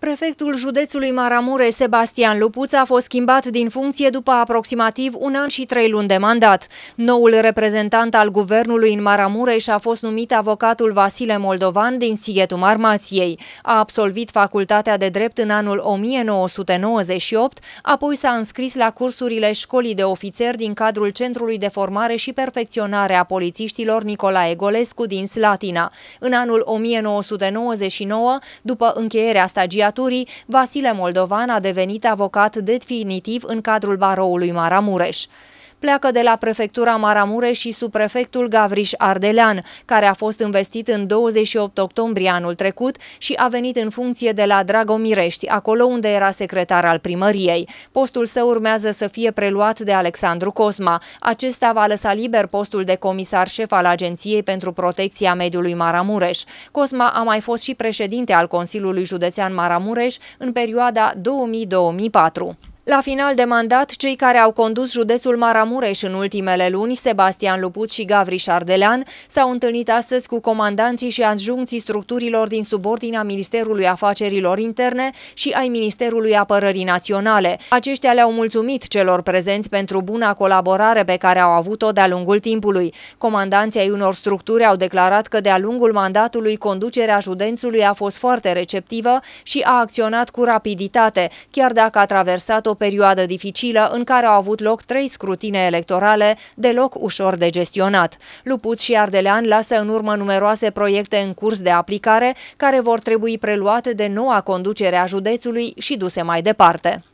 Prefectul județului Maramureș, Sebastian Lupuț, a fost schimbat din funcție după aproximativ un an și trei luni de mandat. Noul reprezentant al guvernului în Maramureș a fost numit avocatul Vasile Moldovan din Sighetul Marmației. A absolvit facultatea de drept în anul 1998, apoi s-a înscris la cursurile școlii de ofițeri din cadrul Centrului de Formare și Perfecționare a Polițiștilor Nicolae Golescu din Slatina. În anul 1999, după încheierea stagiei, magistraturii, Vasile Moldovan a devenit avocat definitiv în cadrul baroului Maramureș pleacă de la prefectura Maramure și subprefectul Gavriș Ardelean, care a fost investit în 28 octombrie anul trecut și a venit în funcție de la Dragomirești, acolo unde era secretar al primăriei. Postul său urmează să fie preluat de Alexandru Cosma. Acesta va lăsa liber postul de comisar șef al Agenției pentru Protecția Mediului Maramureș. Cosma a mai fost și președinte al Consiliului Județean Maramureș în perioada 2000-2004. La final de mandat, cei care au condus județul Maramureș în ultimele luni, Sebastian Luput și Gavriș Ardelean, s-au întâlnit astăzi cu comandanții și adjuncții structurilor din subordinea Ministerului Afacerilor Interne și ai Ministerului Apărării Naționale. Aceștia le-au mulțumit celor prezenți pentru buna colaborare pe care au avut-o de-a lungul timpului. Comandanții ai unor structuri au declarat că de-a lungul mandatului conducerea județului a fost foarte receptivă și a acționat cu rapiditate, chiar dacă a traversat o o perioadă dificilă în care au avut loc trei scrutine electorale deloc ușor de gestionat. Luput și Ardelean lasă în urmă numeroase proiecte în curs de aplicare care vor trebui preluate de noua conducere a județului și duse mai departe.